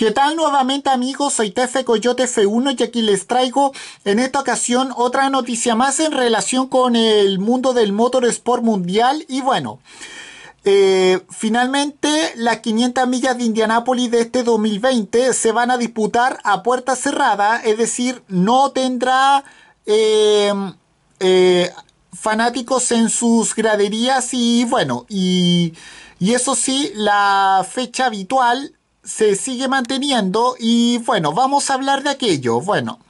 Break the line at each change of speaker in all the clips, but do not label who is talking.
¿Qué tal nuevamente amigos? Soy Tefe Coyote F1 y aquí les traigo en esta ocasión otra noticia más en relación con el mundo del motorsport mundial y bueno... Eh, finalmente, las 500 millas de Indianápolis de este 2020 se van a disputar a puerta cerrada, es decir, no tendrá eh, eh, fanáticos en sus graderías y bueno, y eso sí, la fecha habitual se sigue manteniendo y bueno, vamos a hablar de aquello. Bueno,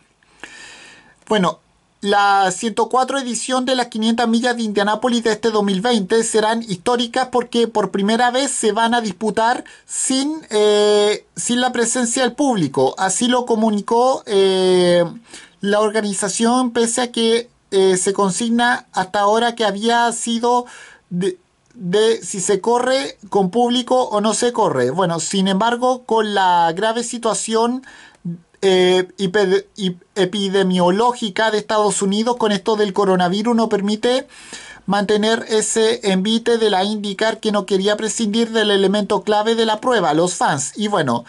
bueno, la 104 edición de las 500 millas de Indianápolis de este 2020 serán históricas porque por primera vez se van a disputar sin, eh, sin la presencia del público. Así lo comunicó eh, la organización pese a que eh, se consigna hasta ahora que había sido de si se corre con público o no se corre. Bueno, sin embargo, con la grave situación eh, epidemiológica de Estados Unidos con esto del coronavirus no permite mantener ese envite de la indicar que no quería prescindir del elemento clave de la prueba, los fans. Y bueno,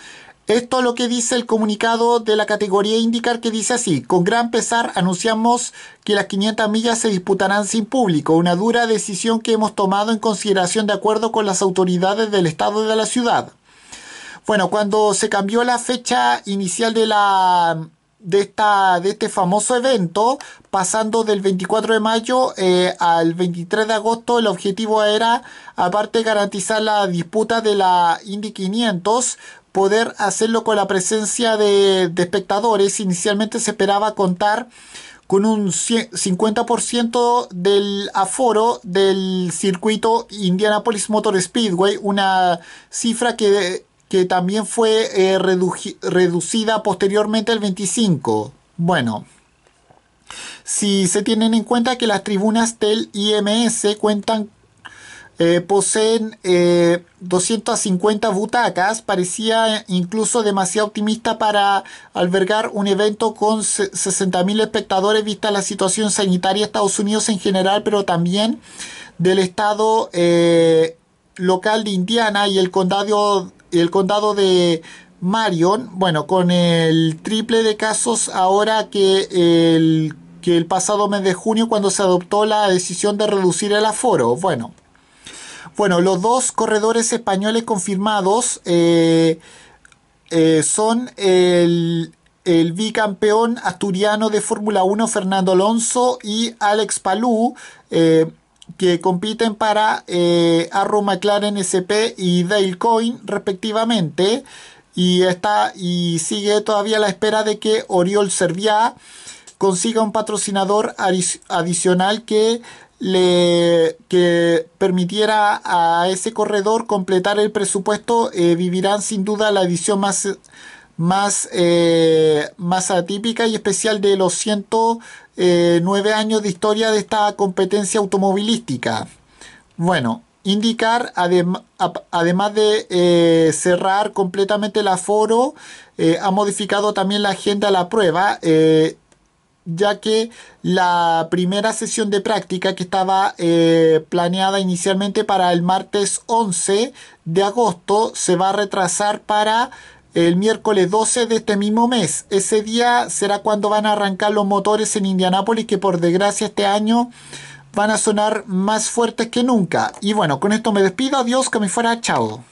esto es lo que dice el comunicado de la categoría indicar que dice así, con gran pesar anunciamos que las 500 millas se disputarán sin público, una dura decisión que hemos tomado en consideración de acuerdo con las autoridades del estado de la ciudad. Bueno, cuando se cambió la fecha inicial de la de, esta, de este famoso evento, pasando del 24 de mayo eh, al 23 de agosto, el objetivo era, aparte garantizar la disputa de la Indy 500, poder hacerlo con la presencia de, espectadores. Inicialmente se esperaba contar con un 50% del aforo del circuito Indianapolis Motor Speedway, una cifra que, que también fue eh, reducida posteriormente al 25%. Bueno, si se tienen en cuenta que las tribunas del IMS cuentan eh, poseen 250 eh, butacas, parecía incluso demasiado optimista para albergar un evento con 60.000 espectadores vista la situación sanitaria de Estados Unidos en general, pero también del estado eh, local de Indiana y el condado, de Marion, bueno, con el triple de casos ahora que el, que el pasado mes de junio cuando se adoptó la decisión de reducir el aforo. Bueno. Bueno, los dos corredores españoles confirmados eh, eh, son el, bicampeón asturiano de Fórmula 1 Fernando Alonso y Alex Palú, eh, que compiten para Arro McLaren SP y Dale Coin respectivamente. Y, está, y sigue todavía la espera de que Oriol Serviá consiga un patrocinador adicional que le, que permitiera a ese corredor completar el presupuesto, eh, vivirán sin duda la edición más, más, eh, más atípica y especial de los 109 eh, años de historia de esta competencia automovilística. Bueno, indicar, además de cerrar completamente el aforo, ha modificado también la agenda de la prueba ya que la primera sesión de práctica que estaba eh, planeada inicialmente para el martes 11 de agosto se va a retrasar para el miércoles 12 de este mismo mes. Ese día será cuando van a arrancar los motores en Indianápolis que por desgracia este año van a sonar más fuertes que nunca. Y bueno, con esto me despido. Adiós, que me fuera. Chao.